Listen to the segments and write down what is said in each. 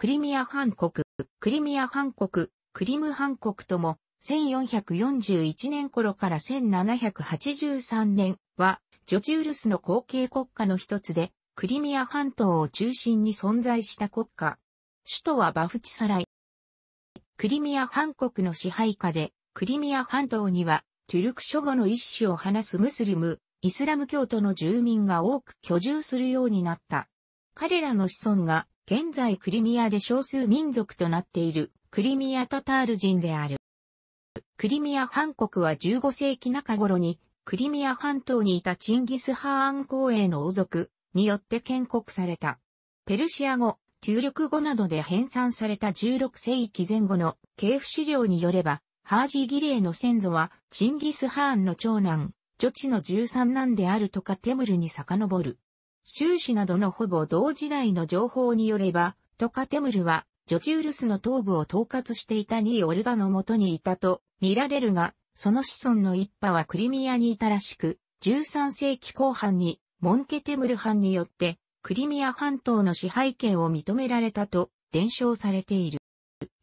クリミア半国、クリミア半国、クリム半国とも、1441年頃から1783年は、ジョチウルスの後継国家の一つで、クリミア半島を中心に存在した国家。首都はバフチサライ。クリミア半国の支配下で、クリミア半島には、トゥルク諸語の一種を話すムスリム、イスラム教徒の住民が多く居住するようになった。彼らの子孫が現在クリミアで少数民族となっているクリミアタタール人である。クリミア半国は15世紀中頃にクリミア半島にいたチンギス・ハーン公営の王族によって建国された。ペルシア語、旧ゥ語などで編纂された16世紀前後の系譜資料によれば、ハージギレイの先祖はチンギス・ハーンの長男、女チの13男であるとかテムルに遡る。中氏などのほぼ同時代の情報によれば、トカテムルは、ジョチウルスの頭部を統括していたニー・オルダのもとにいたと見られるが、その子孫の一派はクリミアにいたらしく、13世紀後半に、モンケテムル藩によって、クリミア半島の支配権を認められたと伝承されている。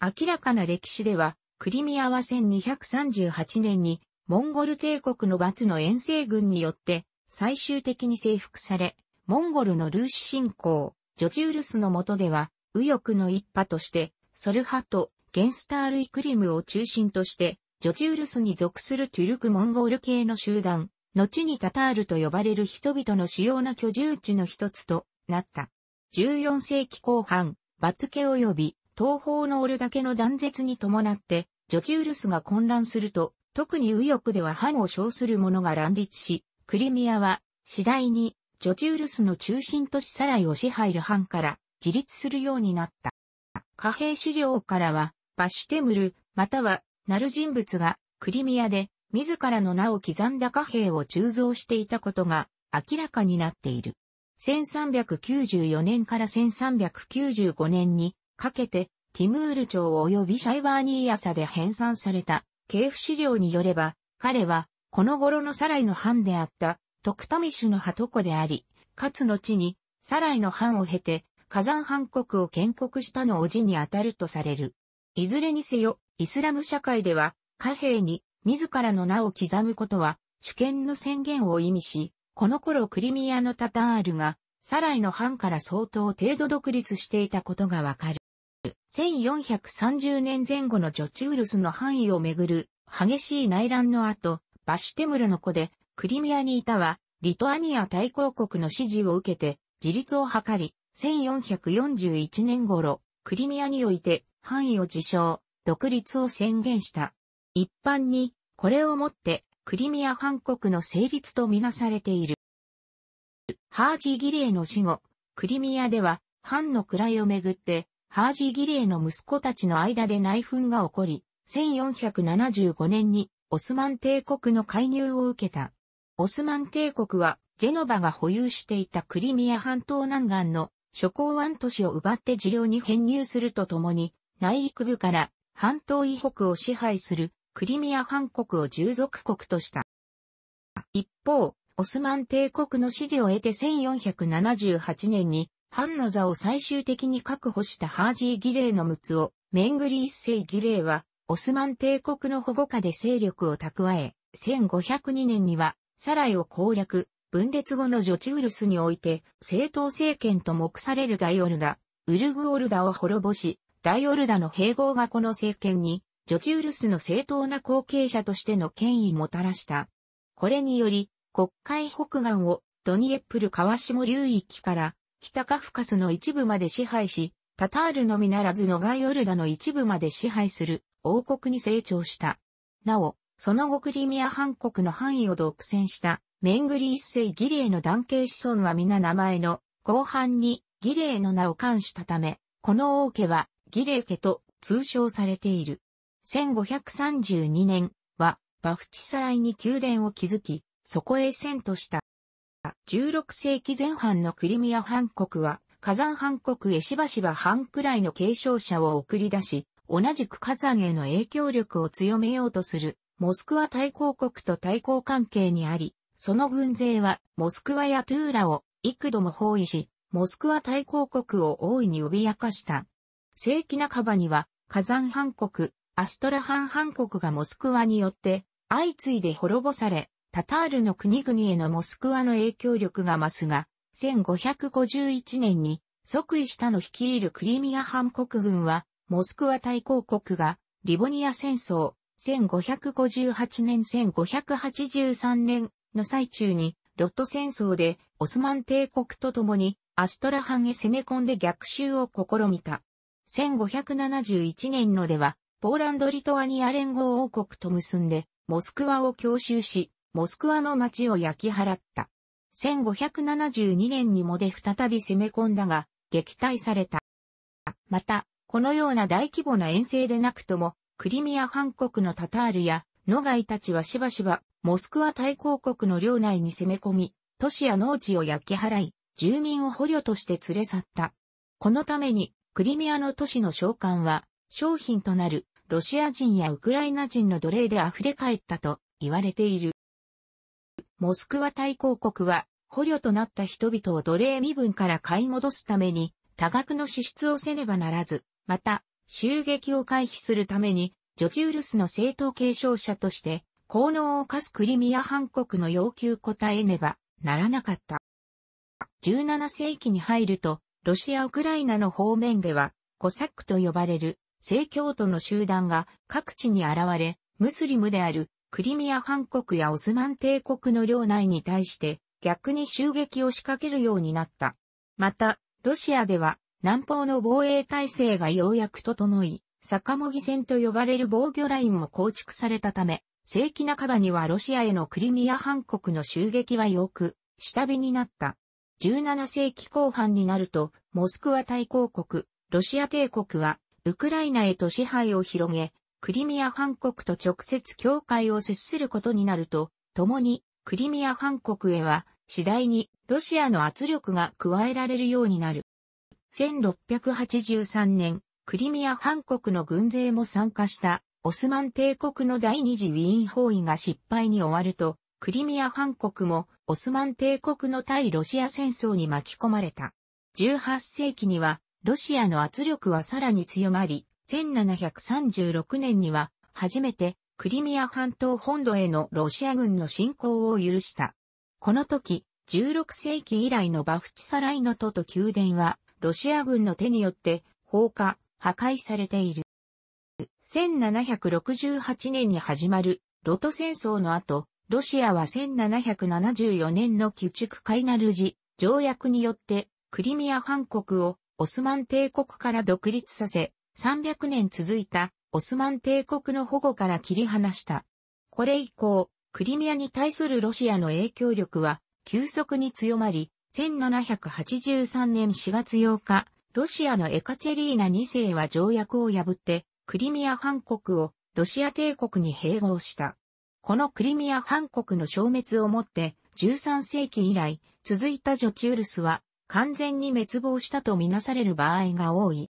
明らかな歴史では、クリミアは1238年にモンゴル帝国のバトの遠征軍によって最終的に征服され、モンゴルのルーシ信仰、ジョチウルスの下では、右翼の一派として、ソルハとゲンスタール・イクリムを中心として、ジョチウルスに属するトゥルク・モンゴル系の集団、後にタタールと呼ばれる人々の主要な居住地の一つとなった。14世紀後半、バトケ及び東方のオルだけの断絶に伴って、ジョチウルスが混乱すると、特に右翼では反を称する者が乱立し、クリミアは次第にジョチウルスの中心都市サライを支配る藩から自立するようになった。貨幣資料からは、バシュテムル、または、なる人物が、クリミアで、自らの名を刻んだ貨幣を鋳造していたことが、明らかになっている。1394年から1395年にかけて、ティムール町及びシャイバーニーアサで編纂された、系譜資料によれば、彼は、この頃のサライの藩であった、徳富主の鳩子であり、かつの地に、サライの藩を経て、火山藩国を建国したのおじにあたるとされる。いずれにせよ、イスラム社会では、貨幣に自らの名を刻むことは、主権の宣言を意味し、この頃クリミアのタタールが、サライの藩から相当程度独立していたことがわかる。1430年前後のジョチウルスの範囲をめぐる激しい内乱の後、バシテムルの子でクリミアにいたは、リトアニア大公国の支持を受けて、自立を図り、1441年頃、クリミアにおいて、範囲を自称、独立を宣言した。一般に、これをもって、クリミア半国の成立とみなされている。ハージー・ギレエの死後、クリミアでは、藩の位をめぐって、ハージー・ギレエの息子たちの間で内紛が起こり、1475年にオスマン帝国の介入を受けた。オスマン帝国は、ジェノバが保有していたクリミア半島南岸の諸港湾都市を奪って事業に編入するとともに、内陸部から半島以北を支配するクリミア半国を従属国とした。一方、オスマン帝国の支持を得て1478年に、藩の座を最終的に確保したハージー・ギレイの陸奥を、メングリ一世ギレイは、オスマン帝国の保護下で勢力を蓄え、1502年にはサライを攻略、分裂後のジョチウルスにおいて、正党政権と目されるダイオルダ、ウルグオルダを滅ぼし、ダイオルダの併合がこの政権に、ジョチウルスの正当な後継者としての権威もたらした。これにより、国会北岸をドニエップル川下流域から北カフカスの一部まで支配し、タタールのみならずのガイオルダの一部まで支配する王国に成長した。なお、その後クリミア半国の範囲を独占したメングリ一世ギレーの男系子孫は皆名前の後半にギレーの名を冠したため、この王家はギレー家と通称されている。1532年はバフチサライに宮殿を築き、そこへ遷都した。16世紀前半のクリミア半国は火山半国へしばしば半くらいの継承者を送り出し、同じく火山への影響力を強めようとするモスクワ大公国と対抗関係にあり、その軍勢はモスクワやトゥーラを幾度も包囲し、モスクワ大公国を大いに脅かした。世紀半ばには火山藩国、アストラハン藩国がモスクワによって相次いで滅ぼされ、タタールの国々へのモスクワの影響力が増すが、1551年に即位したの率いるクリミア藩国軍は、モスクワ大公国がリボニア戦争、1558年1583年の最中に、ロット戦争でオスマン帝国と共にアストラハンへ攻め込んで逆襲を試みた。1571年のでは、ポーランド・リトアニア連合王国と結んで、モスクワを強襲し、モスクワの街を焼き払った。1572年にもで再び攻め込んだが、撃退された。また、このような大規模な遠征でなくとも、クリミア半国のタタールや、ノガイたちはしばしば、モスクワ大公国の領内に攻め込み、都市や農地を焼き払い、住民を捕虜として連れ去った。このために、クリミアの都市の召喚は、商品となるロシア人やウクライナ人の奴隷で溢れ返ったと言われている。モスクワ大公国は、捕虜となった人々を奴隷身分から買い戻すために、多額の支出をせねばならず、また、襲撃を回避するために、ジョジウルスの正当継承者として、効能を課すクリミア半国の要求答えねばならなかった。17世紀に入ると、ロシア・ウクライナの方面では、コサックと呼ばれる、正教徒の集団が各地に現れ、ムスリムであるクリミア半国やオスマン帝国の領内に対して逆に襲撃を仕掛けるようになった。また、ロシアでは南方の防衛体制がようやく整い、坂もぎ戦と呼ばれる防御ラインも構築されたため、正規半ばにはロシアへのクリミア半国の襲撃はよく、下火になった。17世紀後半になると、モスクワ大公国、ロシア帝国は、ウクライナへと支配を広げ、クリミア半国と直接境界を接することになると、共に、クリミア半国へは、次第に、ロシアの圧力が加えられるようになる。1683年、クリミア半国の軍勢も参加したオスマン帝国の第二次ウィーン包囲が失敗に終わると、クリミア半国もオスマン帝国の対ロシア戦争に巻き込まれた。18世紀にはロシアの圧力はさらに強まり、1736年には初めてクリミア半島本土へのロシア軍の侵攻を許した。この時、16世紀以来のバフチサライノトと宮殿はロシア軍の手によって放火、破壊されている。1768年に始まるロト戦争の後、ロシアは1774年の基築カイナルジ条約によってクリミア半国をオスマン帝国から独立させ、300年続いたオスマン帝国の保護から切り離した。これ以降、クリミアに対するロシアの影響力は急速に強まり、1783年4月8日、ロシアのエカチェリーナ2世は条約を破って、クリミア半国をロシア帝国に併合した。このクリミア半国の消滅をもって、13世紀以来、続いたジョチウルスは、完全に滅亡したとみなされる場合が多い。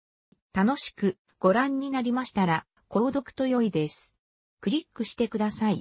楽しくご覧になりましたら、購読と良いです。クリックしてください。